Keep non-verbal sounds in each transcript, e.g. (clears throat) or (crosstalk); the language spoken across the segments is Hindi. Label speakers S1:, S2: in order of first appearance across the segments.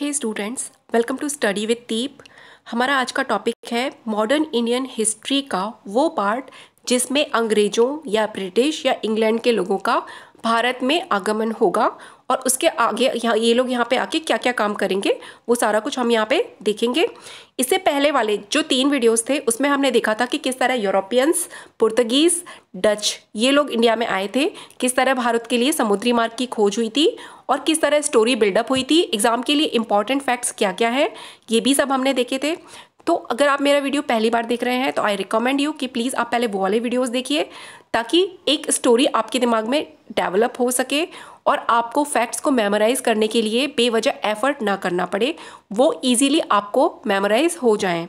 S1: hey students welcome to study with Deep हमारा आज का टॉपिक है मॉडर्न इंडियन हिस्ट्री का वो पार्ट जिसमें अंग्रेज़ों या ब्रिटिश या इंग्लैंड के लोगों का भारत में आगमन होगा और उसके आगे यहाँ ये लोग यहाँ पे आके क्या क्या काम करेंगे वो सारा कुछ हम यहाँ पे देखेंगे इससे पहले वाले जो तीन वीडियोस थे उसमें हमने देखा था कि किस तरह यूरोपियंस पुर्तगीज डच ये लोग इंडिया में आए थे किस तरह भारत के लिए समुद्री मार्ग की खोज हुई थी और किस तरह स्टोरी बिल्डअप हुई थी एग्ज़ाम के लिए इंपॉर्टेंट फैक्ट्स क्या क्या है ये भी सब हमने देखे थे तो अगर आप मेरा वीडियो पहली बार देख रहे हैं तो आई रिकमेंड यू कि प्लीज़ आप पहले वो वाले वीडियोस देखिए ताकि एक स्टोरी आपके दिमाग में डेवलप हो सके और आपको फैक्ट्स को मेमोराइज करने के लिए बेवजह एफर्ट ना करना पड़े वो ईजीली आपको मेमोराइज हो जाएं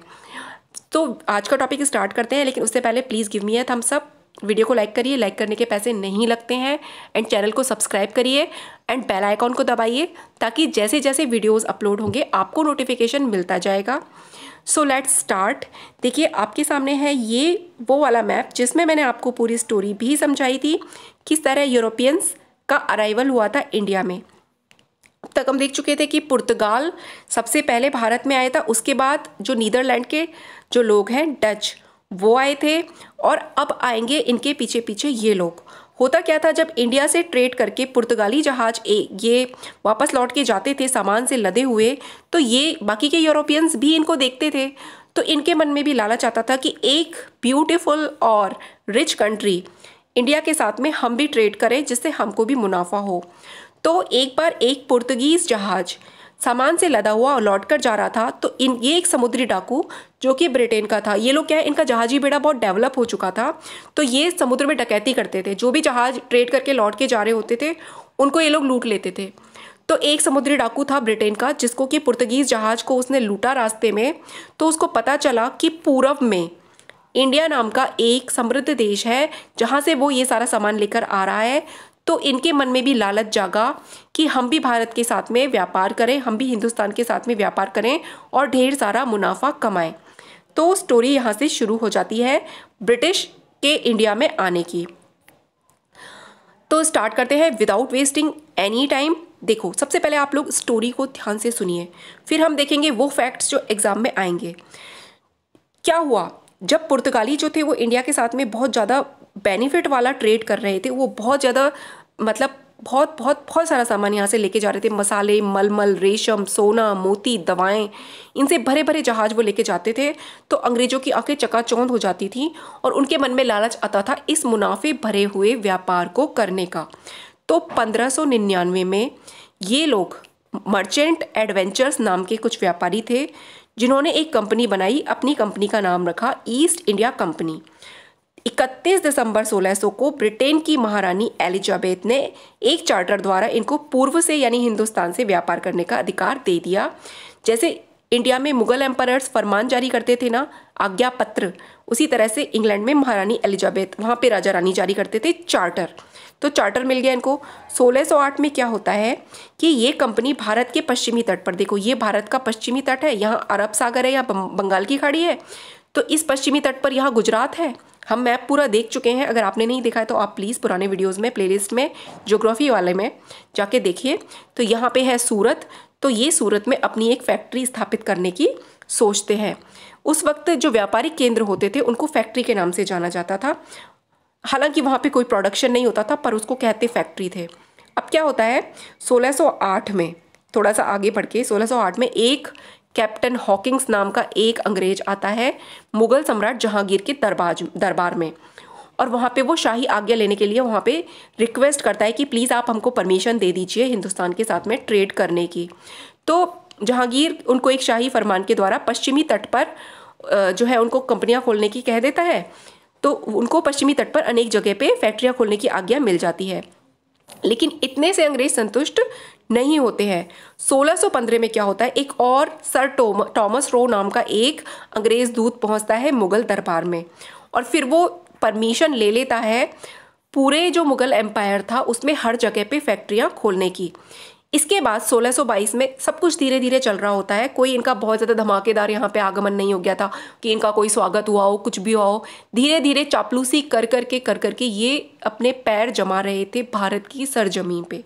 S1: तो आज का टॉपिक स्टार्ट करते हैं लेकिन उससे पहले please give me a thumbs up video को लाइक करिए लाइक करने के पैसे नहीं लगते हैं एंड चैनल को सब्सक्राइब करिए एंड बेल आइकॉन को दबाइए ताकि जैसे जैसे वीडियोस अपलोड होंगे आपको नोटिफिकेशन मिलता जाएगा सो लेट्स स्टार्ट देखिए आपके सामने है ये वो वाला मैप जिसमें मैंने आपको पूरी स्टोरी भी समझाई थी किस तरह यूरोपियंस का अराइवल हुआ था इंडिया में अब तक हम देख चुके थे कि पुर्तगाल सबसे पहले भारत में आया था उसके बाद जो नीदरलैंड के जो लोग हैं डच वो आए थे और अब आएंगे इनके पीछे पीछे ये लोग होता क्या था जब इंडिया से ट्रेड करके पुर्तगाली जहाज ए ये वापस लौट के जाते थे सामान से लदे हुए तो ये बाकी के यूरोपियंस भी इनको देखते थे तो इनके मन में भी लालच आता था कि एक ब्यूटीफुल और रिच कंट्री इंडिया के साथ में हम भी ट्रेड करें जिससे हमको भी मुनाफा हो तो एक बार एक पुर्तगीज़ जहाज़ सामान से लदा हुआ और लौट कर जा रहा था तो इन ये एक समुद्री डाकू जो कि ब्रिटेन का था ये लोग क्या है इनका जहाजी बेड़ा बहुत डेवलप हो चुका था तो ये समुद्र में डकैती करते थे जो भी जहाज ट्रेड करके लौट के जा रहे होते थे उनको ये लोग लूट लेते थे तो एक समुद्री डाकू था ब्रिटेन का जिसको कि पुर्तगीज़ जहाज को उसने लूटा रास्ते में तो उसको पता चला कि पूरब में इंडिया नाम का एक समृद्ध देश है जहाँ से वो ये सारा सामान लेकर आ रहा है तो इनके मन में भी लालच जागा कि हम भी भारत के साथ में व्यापार करें हम भी हिंदुस्तान के साथ में व्यापार करें और ढेर सारा मुनाफा कमाएं तो स्टोरी यहाँ से शुरू हो जाती है ब्रिटिश के इंडिया में आने की तो स्टार्ट करते हैं विदाउट वेस्टिंग एनी टाइम देखो सबसे पहले आप लोग स्टोरी को ध्यान से सुनिए फिर हम देखेंगे वो फैक्ट्स जो एग्ज़ाम में आएंगे क्या हुआ जब पुर्तगाली जो थे वो इंडिया के साथ में बहुत ज़्यादा बेनिफिट वाला ट्रेड कर रहे थे वो बहुत ज़्यादा मतलब बहुत बहुत बहुत सारा सामान यहाँ से लेके जा रहे थे मसाले मलमल रेशम सोना मोती दवाएं इनसे भरे भरे जहाज वो लेके जाते थे तो अंग्रेज़ों की आंखें चकाचौंध हो जाती थी और उनके मन में लालच आता था इस मुनाफे भरे हुए व्यापार को करने का तो 1599 में ये लोग मर्चेंट एडवेंचर्स नाम के कुछ व्यापारी थे जिन्होंने एक कंपनी बनाई अपनी कंपनी का नाम रखा ईस्ट इंडिया कंपनी 31 दिसंबर 1600 को ब्रिटेन की महारानी एलिजाबेथ ने एक चार्टर द्वारा इनको पूर्व से यानी हिंदुस्तान से व्यापार करने का अधिकार दे दिया जैसे इंडिया में मुगल एम्पायर्स फरमान जारी करते थे ना आज्ञा पत्र उसी तरह से इंग्लैंड में महारानी एलिजाबेथ वहाँ पे राजा रानी जारी करते थे चार्टर तो चार्टर मिल गया इनको 1608 में क्या होता है कि ये कंपनी भारत के पश्चिमी तट पर देखो ये भारत का पश्चिमी तट है यहाँ अरब सागर है यहाँ बंगाल की खाड़ी है तो इस पश्चिमी तट पर यहाँ गुजरात है हम मैप पूरा देख चुके हैं अगर आपने नहीं देखा है तो आप प्लीज़ पुराने वीडियोज़ में प्लेलिस्ट में जोग्राफी वाले में जाके देखिए तो यहाँ पे है सूरत तो ये सूरत में अपनी एक फैक्ट्री स्थापित करने की सोचते हैं उस वक्त जो व्यापारिक केंद्र होते थे उनको फैक्ट्री के नाम से जाना जाता था हालांकि वहाँ पे कोई प्रोडक्शन नहीं होता था पर उसको कहते फैक्ट्री थे अब क्या होता है 1608 में थोड़ा सा आगे बढ़ के सोलह में एक कैप्टन हॉकिंग्स नाम का एक अंग्रेज आता है मुगल सम्राट जहांगीर के दरबाज दरबार में और वहाँ पे वो शाही आज्ञा लेने के लिए वहाँ पे रिक्वेस्ट करता है कि प्लीज़ आप हमको परमिशन दे दीजिए हिंदुस्तान के साथ में ट्रेड करने की तो जहांगीर उनको एक शाही फरमान के द्वारा पश्चिमी तट पर जो है उनको कंपनियाँ खोलने की कह देता है तो उनको पश्चिमी तट पर अनेक जगह पे फैक्ट्रियाँ खोलने की आज्ञा मिल जाती है लेकिन इतने से अंग्रेज संतुष्ट नहीं होते हैं 1615 में क्या होता है एक और सर टॉमस रो नाम का एक अंग्रेज दूत पहुंचता है मुगल दरबार में और फिर वो परमिशन ले लेता है पूरे जो मुगल एम्पायर था उसमें हर जगह पे फैक्ट्रियाँ खोलने की इसके बाद 1622 में सब कुछ धीरे धीरे चल रहा होता है कोई इनका बहुत ज़्यादा धमाकेदार यहाँ पे आगमन नहीं हो गया था कि इनका कोई स्वागत हुआ हो कुछ भी हुआ हो धीरे धीरे चापलूसी कर करके कर करके ये अपने पैर जमा रहे थे भारत की सरजमीन पे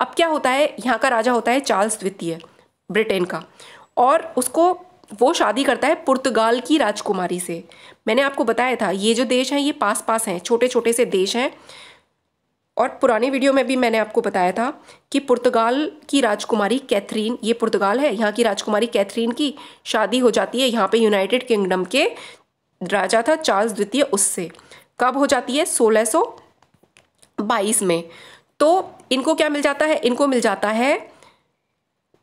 S1: अब क्या होता है यहाँ का राजा होता है चार्ल्स द्वितीय ब्रिटेन का और उसको वो शादी करता है पुर्तगाल की राजकुमारी से मैंने आपको बताया था ये जो देश हैं ये पास पास हैं छोटे छोटे से देश हैं और पुराने वीडियो में भी मैंने आपको बताया था कि पुर्तगाल की राजकुमारी कैथरीन ये पुर्तगाल है यहाँ की राजकुमारी कैथरीन की शादी हो जाती है यहाँ पे यूनाइटेड किंगडम के राजा था चार्ल्स द्वितीय उससे कब हो जाती है 1622 में तो इनको क्या मिल जाता है इनको मिल जाता है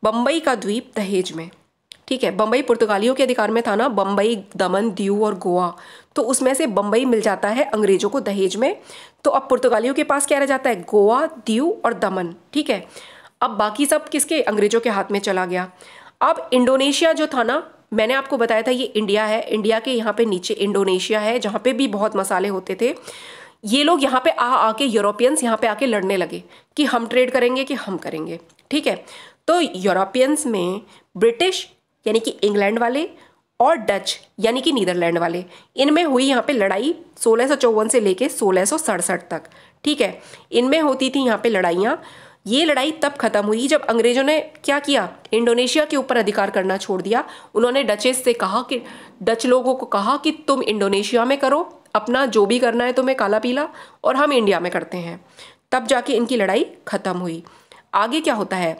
S1: बम्बई का द्वीप दहेज में ठीक है बम्बई पुर्तगालियों के अधिकार में था ना बम्बई दमन दीव और गोवा तो उसमें से बम्बई मिल जाता है अंग्रेजों को दहेज में तो अब पुर्तगालियों के पास क्या रह जाता है गोवा दीव और दमन ठीक है अब बाकी सब किसके अंग्रेजों के हाथ में चला गया अब इंडोनेशिया जो था ना मैंने आपको बताया था ये इंडिया है इंडिया के यहाँ पे नीचे इंडोनेशिया है जहाँ पे भी बहुत मसाले होते थे ये लोग यहाँ पे आ आके यूरोपियंस यहाँ पे आके लड़ने लगे कि हम ट्रेड करेंगे कि हम करेंगे ठीक है तो यूरोपियंस में ब्रिटिश यानी कि इंग्लैंड वाले और डच यानी कि नीदरलैंड वाले इनमें हुई यहाँ पे लड़ाई सोलह से लेके सोलह तक ठीक है इनमें होती थी यहाँ पे लड़ाइयाँ ये लड़ाई तब खत्म हुई जब अंग्रेजों ने क्या किया इंडोनेशिया के ऊपर अधिकार करना छोड़ दिया उन्होंने डचेस से कहा कि डच लोगों को कहा कि तुम इंडोनेशिया में करो अपना जो भी करना है तुम्हें काला पीला और हम इंडिया में करते हैं तब जाके इनकी लड़ाई खत्म हुई आगे क्या होता है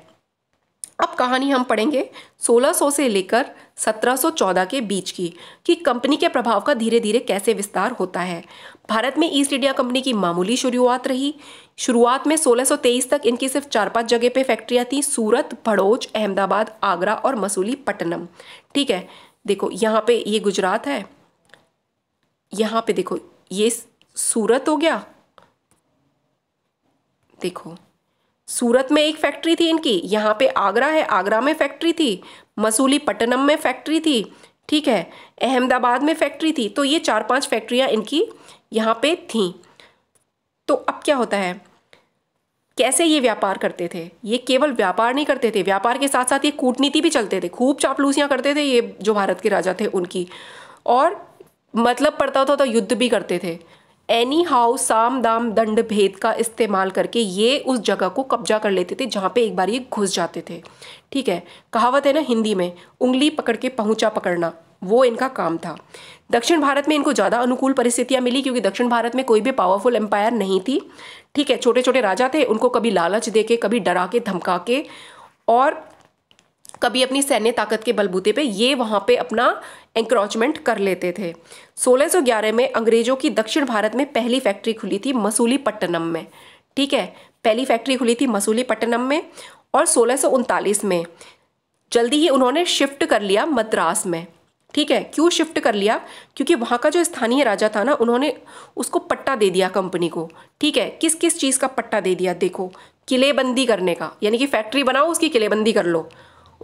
S1: अब कहानी हम पढ़ेंगे 1600 से लेकर 1714 के बीच की कि कंपनी के प्रभाव का धीरे धीरे कैसे विस्तार होता है भारत में ईस्ट इंडिया कंपनी की मामूली शुरुआत रही शुरुआत में 1623 तक इनकी सिर्फ चार पांच जगह पे फैक्ट्रियाँ थीं सूरत भड़ोच अहमदाबाद आगरा और मसूली पट्टनम ठीक है देखो यहाँ पे ये गुजरात है यहाँ पे देखो ये सूरत हो गया देखो सूरत में एक फैक्ट्री थी इनकी यहाँ पे आगरा है आगरा में फैक्ट्री थी मसूली पट्टनम में फैक्ट्री थी ठीक है अहमदाबाद में फैक्ट्री थी तो ये चार पांच फैक्ट्रियाँ इनकी यहाँ पे थीं तो अब क्या होता है कैसे ये व्यापार करते थे ये केवल व्यापार नहीं करते थे व्यापार के साथ साथ ये कूटनीति भी चलते थे खूब चापलूसियाँ करते थे ये जो भारत के राजा थे उनकी और मतलब पड़ता था तो, तो युद्ध भी करते थे एनी हाउ साम दाम दंड भेद का इस्तेमाल करके ये उस जगह को कब्जा कर लेते थे जहाँ पे एक बार ये घुस जाते थे ठीक है कहावत है ना हिंदी में उंगली पकड़ के पहुँचा पकड़ना वो इनका काम था दक्षिण भारत में इनको ज़्यादा अनुकूल परिस्थितियाँ मिली क्योंकि दक्षिण भारत में कोई भी पावरफुल एम्पायर नहीं थी ठीक है छोटे छोटे राजा थे उनको कभी लालच दे के कभी डरा के धमका के और कभी अपनी सैन्य ताकत के बलबूते पे ये वहाँ पे अपना एंक्रोचमेंट कर लेते थे 1611 में अंग्रेज़ों की दक्षिण भारत में पहली फैक्ट्री खुली थी पट्टनम में ठीक है पहली फैक्ट्री खुली थी पट्टनम में और सोलह में जल्दी ही उन्होंने शिफ्ट कर लिया मद्रास में ठीक है क्यों शिफ्ट कर लिया क्योंकि वहाँ का जो स्थानीय राजा था ना उन्होंने उसको पट्टा दे दिया कंपनी को ठीक है किस किस चीज़ का पट्टा दे दिया देखो किलेबंदी करने का यानी कि फैक्ट्री बनाओ उसकी किलेबंदी कर लो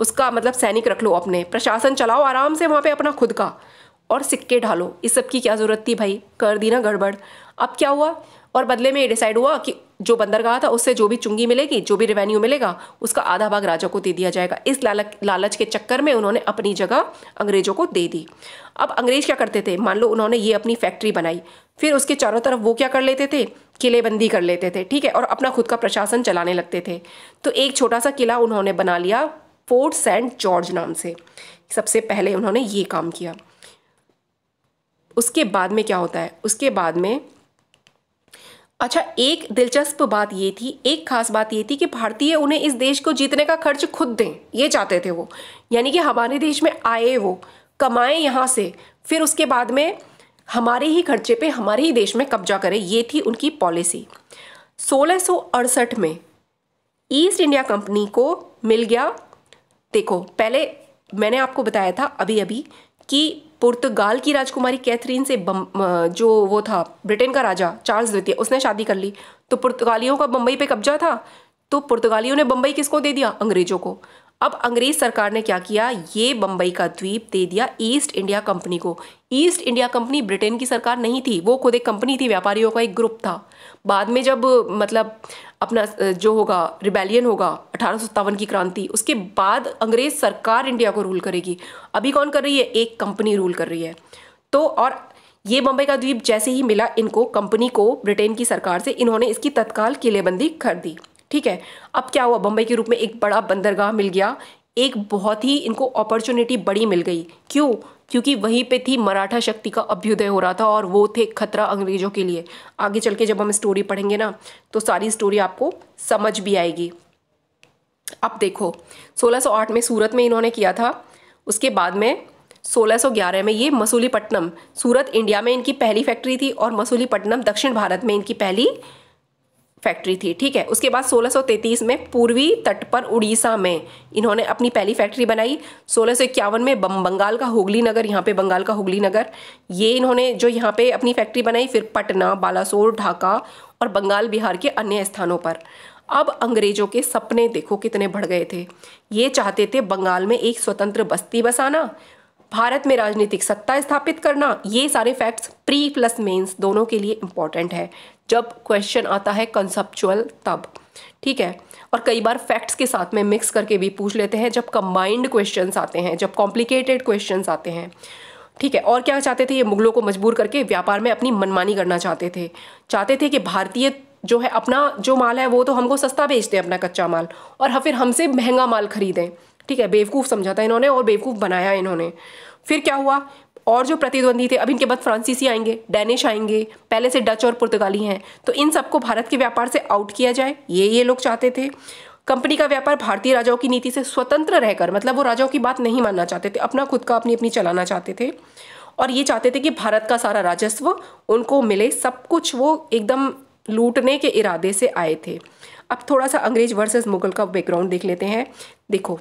S1: उसका मतलब सैनिक रख लो अपने प्रशासन चलाओ आराम से वहाँ पे अपना खुद का और सिक्के ढालो इस सब की क्या ज़रूरत थी भाई कर दी ना गड़बड़ अब क्या हुआ और बदले में ये डिसाइड हुआ कि जो बंदरगाह था उससे जो भी चुंगी मिलेगी जो भी रेवेन्यू मिलेगा उसका आधा भाग राजा को दे दिया जाएगा इस लालच लालच के चक्कर में उन्होंने अपनी जगह अंग्रेजों को दे दी अब अंग्रेज क्या करते थे मान लो उन्होंने ये अपनी फैक्ट्री बनाई फिर उसके चारों तरफ वो क्या कर लेते थे किलेबंदी कर लेते थे ठीक है और अपना खुद का प्रशासन चलाने लगते थे तो एक छोटा सा किला उन्होंने बना लिया फोर्ट सेंट जॉर्ज नाम से सबसे पहले उन्होंने ये काम किया उसके बाद में क्या होता है उसके बाद में अच्छा एक दिलचस्प बात ये थी एक खास बात ये थी कि भारतीय उन्हें इस देश को जीतने का खर्च खुद दें ये चाहते थे वो यानी कि हमारे देश में आए वो कमाएं यहाँ से फिर उसके बाद में हमारे ही खर्चे पे हमारे ही देश में कब्जा करें ये थी उनकी पॉलिसी सोलह में ईस्ट इंडिया कंपनी को मिल गया देखो पहले मैंने आपको बताया था अभी अभी कि पुर्तगाल की राजकुमारी कैथरीन से बम, जो वो था ब्रिटेन का राजा चार्ल्स द्वितीय उसने शादी कर ली तो पुर्तगालियों का बम्बई पे कब्जा था तो पुर्तगालियों ने बम्बई किसको दे दिया अंग्रेजों को अब अंग्रेज सरकार ने क्या किया ये बम्बई का द्वीप दे दिया ईस्ट इंडिया कंपनी को ईस्ट इंडिया कंपनी ब्रिटेन की सरकार नहीं थी वो खुद एक कंपनी थी व्यापारियों का एक ग्रुप था बाद में जब मतलब अपना जो होगा रिबेलियन होगा अठारह की क्रांति उसके बाद अंग्रेज सरकार इंडिया को रूल करेगी अभी कौन कर रही है एक कंपनी रूल कर रही है तो और ये बम्बई का द्वीप जैसे ही मिला इनको कंपनी को ब्रिटेन की सरकार से इन्होंने इसकी तत्काल किलेबंदी कर दी ठीक है अब क्या हुआ बम्बई के रूप में एक बड़ा बंदरगाह मिल गया एक बहुत ही इनको अपॉर्चुनिटी बड़ी मिल गई क्यों क्योंकि वहीं पे थी मराठा शक्ति का अभ्युदय हो रहा था और वो थे खतरा अंग्रेजों के लिए आगे चल के जब हम स्टोरी पढ़ेंगे ना तो सारी स्टोरी आपको समझ भी आएगी अब देखो 1608 में सूरत में इन्होंने किया था उसके बाद में 1611 में ये मसूलीपट्टनम सूरत इंडिया में इनकी पहली फैक्ट्री थी और मसूलीपट्टनम दक्षिण भारत में इनकी पहली फैक्ट्री थी ठीक है उसके बाद 1633 में पूर्वी तट पर उड़ीसा में इन्होंने अपनी पहली फैक्ट्री बनाई सोलह में बंगाल का हुगली नगर यहाँ पे बंगाल का हुगली नगर ये इन्होंने जो यहाँ पे अपनी फैक्ट्री बनाई फिर पटना बालासोर ढाका और बंगाल बिहार के अन्य स्थानों पर अब अंग्रेजों के सपने देखो कितने बढ़ गए थे ये चाहते थे बंगाल में एक स्वतंत्र बस्ती बसाना भारत में राजनीतिक सत्ता स्थापित करना ये सारे फैक्ट्स प्री प्लस मेंस दोनों के लिए इम्पॉर्टेंट है जब क्वेश्चन आता है कंसेप्चुअल तब ठीक है और कई बार फैक्ट्स के साथ में मिक्स करके भी पूछ लेते हैं जब कंबाइंड क्वेश्चन आते हैं जब कॉम्प्लिकेटेड क्वेश्चन आते हैं ठीक है और क्या चाहते थे ये मुगलों को मजबूर करके व्यापार में अपनी मनमानी करना चाहते थे चाहते थे कि भारतीय जो है अपना जो माल है वो तो हमको सस्ता बेचते हैं अपना कच्चा माल और हाँ, फिर हमसे महंगा माल खरीदें ठीक है बेवकूफ़ समझा था इन्होंने और बेवकूफ़ बनाया इन्होंने फिर क्या हुआ और जो प्रतिद्वंदी थे अब इनके बाद फ्रांसीसी आएंगे डैनिश आएंगे पहले से डच और पुर्तगाली हैं तो इन सबको भारत के व्यापार से आउट किया जाए ये ये लोग चाहते थे कंपनी का व्यापार भारतीय राजाओं की नीति से स्वतंत्र रहकर मतलब वो राजाओं की बात नहीं मानना चाहते थे अपना खुद का अपनी अपनी चलाना चाहते थे और ये चाहते थे कि भारत का सारा राजस्व उनको मिले सब कुछ वो एकदम लूटने के इरादे से आए थे अब थोड़ा सा अंग्रेज वर्सेस मुगल का बैकग्राउंड देख लेते हैं देखो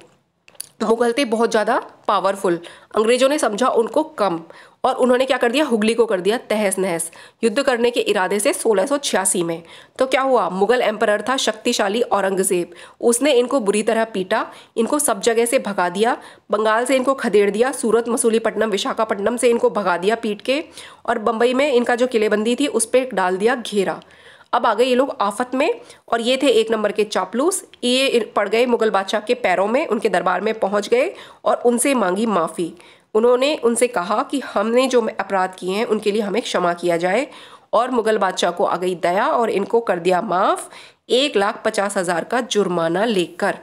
S1: मुगल थे बहुत ज़्यादा पावरफुल अंग्रेजों ने समझा उनको कम और उन्होंने क्या कर दिया हुगली को कर दिया तहस नहस युद्ध करने के इरादे से सोलह में तो क्या हुआ मुगल एम्परर था शक्तिशाली औरंगजेब उसने इनको बुरी तरह पीटा इनको सब जगह से भगा दिया बंगाल से इनको खदेड़ दिया सूरत मसूलीपट्टनम विशाखापट्टनम से इनको भगा दिया पीट के और बम्बई में इनका जो किलेबंदी थी उस पर डाल दिया घेरा अब आ गए ये लोग आफत में और ये थे एक नंबर के चापलूस ये पड़ गए मुगल बादशाह के पैरों में उनके दरबार में पहुंच गए और उनसे मांगी माफ़ी उन्होंने उनसे कहा कि हमने जो अपराध किए हैं उनके लिए हमें क्षमा किया जाए और मुगल बादशाह को आ गई दया और इनको कर दिया माफ़ एक लाख पचास हज़ार का जुर्माना लेकर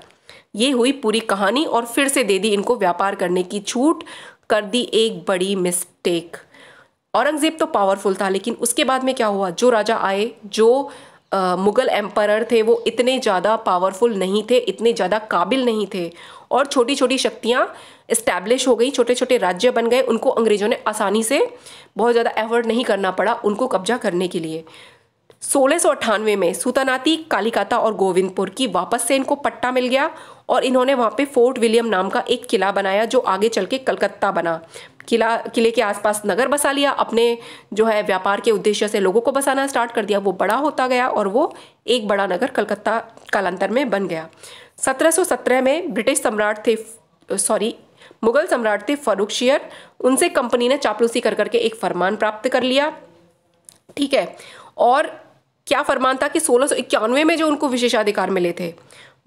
S1: ये हुई पूरी कहानी और फिर से दे दी इनको व्यापार करने की छूट कर दी एक बड़ी मिस्टेक औरंगज़ेब तो पावरफुल था लेकिन उसके बाद में क्या हुआ जो राजा आए जो आ, मुगल एम्परर थे वो इतने ज़्यादा पावरफुल नहीं थे इतने ज़्यादा काबिल नहीं थे और छोटी छोटी शक्तियाँ इस्टेब्लिश हो गई छोटे छोटे राज्य बन गए उनको अंग्रेज़ों ने आसानी से बहुत ज़्यादा एफर्ट नहीं करना पड़ा उनको कब्जा करने के लिए सोलह में सुतानाती कालिकाता और गोविंदपुर की वापस से इनको पट्टा मिल गया और इन्होंने वहाँ पे फोर्ट विलियम नाम का एक किला बनाया जो आगे चल के कलकत्ता बना किला किले के आसपास नगर बसा लिया अपने जो है व्यापार के उद्देश्य से लोगों को बसाना स्टार्ट कर दिया वो बड़ा होता गया और वो एक बड़ा नगर कलकत्ता कालांतर में बन गया 1717 में ब्रिटिश सम्राट थे सॉरी मुगल सम्राट थे फरूख शियर उनसे कंपनी ने चापलूसी कर करके एक फरमान प्राप्त कर लिया ठीक है और क्या फरमान था कि सोलह में जो उनको विशेषाधिकार मिले थे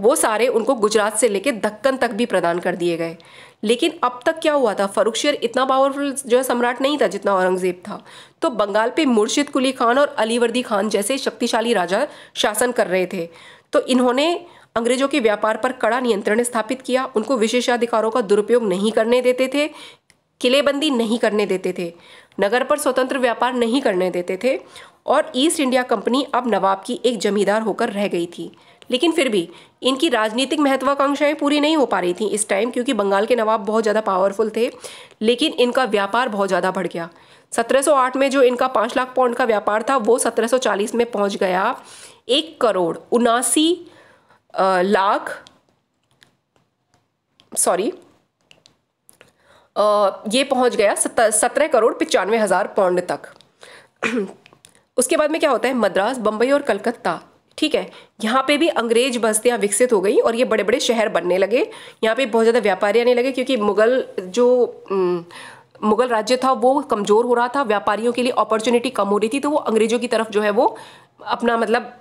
S1: वो सारे उनको गुजरात से लेकर दक्कन तक भी प्रदान कर दिए गए लेकिन अब तक क्या हुआ था फरुख शेर इतना पावरफुल जो है सम्राट नहीं था जितना औरंगज़ेब था तो बंगाल पे मुर्शिद कुली खान और अलीवर्दी खान जैसे शक्तिशाली राजा शासन कर रहे थे तो इन्होंने अंग्रेजों के व्यापार पर कड़ा नियंत्रण स्थापित किया उनको विशेषाधिकारों का दुरुपयोग नहीं करने देते थे किलेबंदी नहीं करने देते थे नगर पर स्वतंत्र व्यापार नहीं करने देते थे और ईस्ट इंडिया कंपनी अब नवाब की एक जमींदार होकर रह गई थी लेकिन फिर भी इनकी राजनीतिक महत्वाकांक्षाएं पूरी नहीं हो पा रही थी इस टाइम क्योंकि बंगाल के नवाब बहुत ज़्यादा पावरफुल थे लेकिन इनका व्यापार बहुत ज़्यादा बढ़ गया 1708 में जो इनका पाँच लाख पौंड का व्यापार था वो 1740 में पहुंच गया एक करोड़ उनासी लाख सॉरी ये पहुंच गया सत्रह करोड़ पचानवे हज़ार पौंड तक (clears throat) उसके बाद में क्या होता है मद्रास बम्बई और कलकत्ता ठीक है यहाँ पे भी अंग्रेज बस्तियाँ विकसित हो गई और ये बड़े बड़े शहर बनने लगे यहाँ पे बहुत ज़्यादा व्यापारी आने लगे क्योंकि मुग़ल जो मुगल राज्य था वो कमज़ोर हो रहा था व्यापारियों के लिए अपॉर्चुनिटी कम हो रही थी तो वो अंग्रेज़ों की तरफ जो है वो अपना मतलब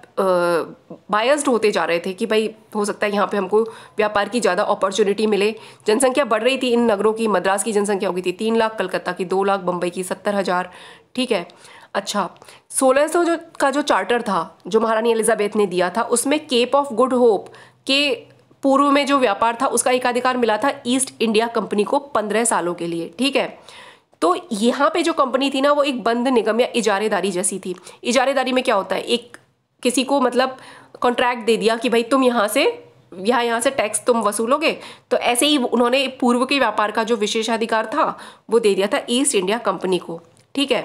S1: बायस्ड होते जा रहे थे कि भाई हो सकता है यहाँ पे हमको व्यापार की ज़्यादा अपॉर्चुनिटी मिले जनसंख्या बढ़ रही थी इन नगरों की मद्रास की जनसंख्या हो गई थी तीन लाख कलकत्ता की दो लाख बम्बई की सत्तर हज़ार ठीक है अच्छा सोलह सौ जो का जो चार्टर था जो महारानी एलिजाबेथ ने दिया था उसमें केप ऑफ गुड होप के पूर्व में जो व्यापार था उसका एकाधिकार मिला था ईस्ट इंडिया कंपनी को पंद्रह सालों के लिए ठीक है तो यहाँ पे जो कंपनी थी ना वो एक बंद निगम या इजारेदारी जैसी थी इजारेदारी में क्या होता है एक किसी को मतलब कॉन्ट्रैक्ट दे दिया कि भाई तुम यहाँ से यहाँ यहाँ से टैक्स तुम वसूलोगे तो ऐसे ही उन्होंने पूर्व के व्यापार का जो विशेषाधिकार था वो दे दिया था ईस्ट इंडिया कंपनी को ठीक है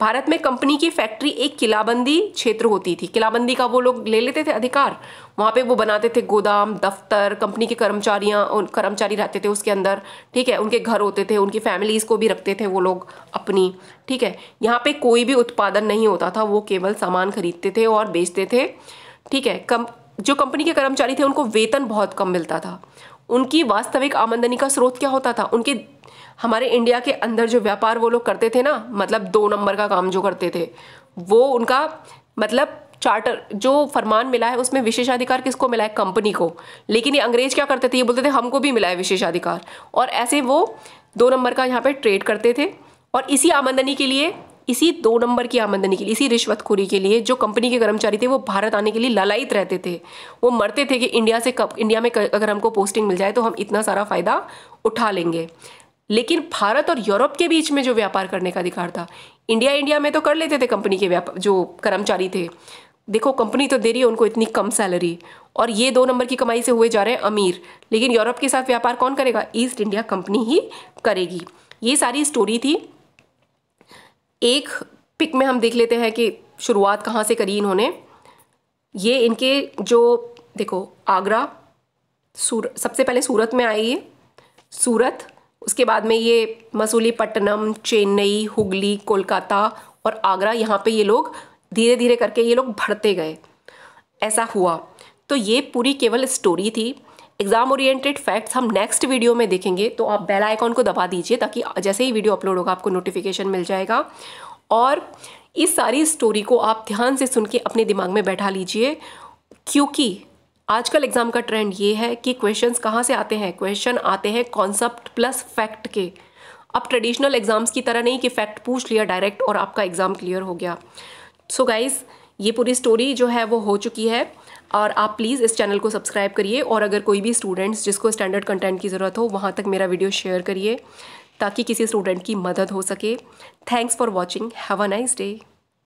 S1: भारत में कंपनी की फैक्ट्री एक किलाबंदी क्षेत्र होती थी किलाबंदी का वो लोग ले लेते थे अधिकार वहाँ पे वो बनाते थे गोदाम दफ्तर कंपनी के कर्मचारियाँ उन कर्मचारी रहते थे उसके अंदर ठीक है उनके घर होते थे उनकी फैमिलीज़ को भी रखते थे वो लोग अपनी ठीक है यहाँ पे कोई भी उत्पादन नहीं होता था वो केवल सामान खरीदते थे और बेचते थे ठीक है कम जो कंपनी के कर्मचारी थे उनको वेतन बहुत कम मिलता था उनकी वास्तविक आमंदनी का स्रोत क्या होता था उनके हमारे इंडिया के अंदर जो व्यापार वो लोग करते थे ना मतलब दो नंबर का काम जो करते थे वो उनका मतलब चार्टर जो फरमान मिला है उसमें विशेषाधिकार किसको मिला है कंपनी को लेकिन ये अंग्रेज क्या करते थे ये बोलते थे हमको भी मिला है विशेषाधिकार और ऐसे वो दो नंबर का यहाँ पर ट्रेड करते थे और इसी आमदनी के लिए इसी दो नंबर की आमदनी के लिए इसी रिश्वतखोरी के लिए जो कंपनी के कर्मचारी थे वो भारत आने के लिए ललायित रहते थे वो मरते थे कि इंडिया से कब इंडिया में अगर हमको पोस्टिंग मिल जाए तो हम इतना सारा फ़ायदा उठा लेंगे लेकिन भारत और यूरोप के बीच में जो व्यापार करने का अधिकार था इंडिया इंडिया में तो कर लेते थे कंपनी के व्यापार जो कर्मचारी थे देखो कंपनी तो दे रही है उनको इतनी कम सैलरी और ये दो नंबर की कमाई से हुए जा रहे हैं अमीर लेकिन यूरोप के साथ व्यापार कौन करेगा ईस्ट इंडिया कंपनी ही करेगी ये सारी स्टोरी थी एक पिक में हम देख लेते हैं कि शुरुआत कहाँ से करी इन्होंने ये इनके जो देखो आगरा सूर सबसे पहले सूरत में आई है सूरत उसके बाद में ये मसूलीपट्टनम चेन्नई हुगली कोलकाता और आगरा यहाँ पे ये लोग धीरे धीरे करके ये लोग भरते गए ऐसा हुआ तो ये पूरी केवल स्टोरी थी एग्ज़ाम ओरिएंटेड फैक्ट्स हम नेक्स्ट वीडियो में देखेंगे तो आप बेल आइकॉन को दबा दीजिए ताकि जैसे ही वीडियो अपलोड होगा आपको नोटिफिकेशन मिल जाएगा और इस सारी स्टोरी को आप ध्यान से सुन के अपने दिमाग में बैठा लीजिए क्योंकि आजकल एग्ज़ाम का ट्रेंड ये है कि क्वेश्चंस कहाँ से आते हैं क्वेश्चन आते हैं कॉन्सेप्ट प्लस फैक्ट के अब ट्रेडिशनल एग्ज़ाम्स की तरह नहीं कि फैक्ट पूछ लिया डायरेक्ट और आपका एग्ज़ाम क्लियर हो गया सो so गाइज़ ये पूरी स्टोरी जो है वो हो चुकी है और आप प्लीज़ इस चैनल को सब्सक्राइब करिए और अगर कोई भी स्टूडेंट्स जिसको स्टैंडर्ड कंटेंट की ज़रूरत हो वहाँ तक मेरा वीडियो शेयर करिए ताकि किसी स्टूडेंट की मदद हो सके thanks for watching have a nice day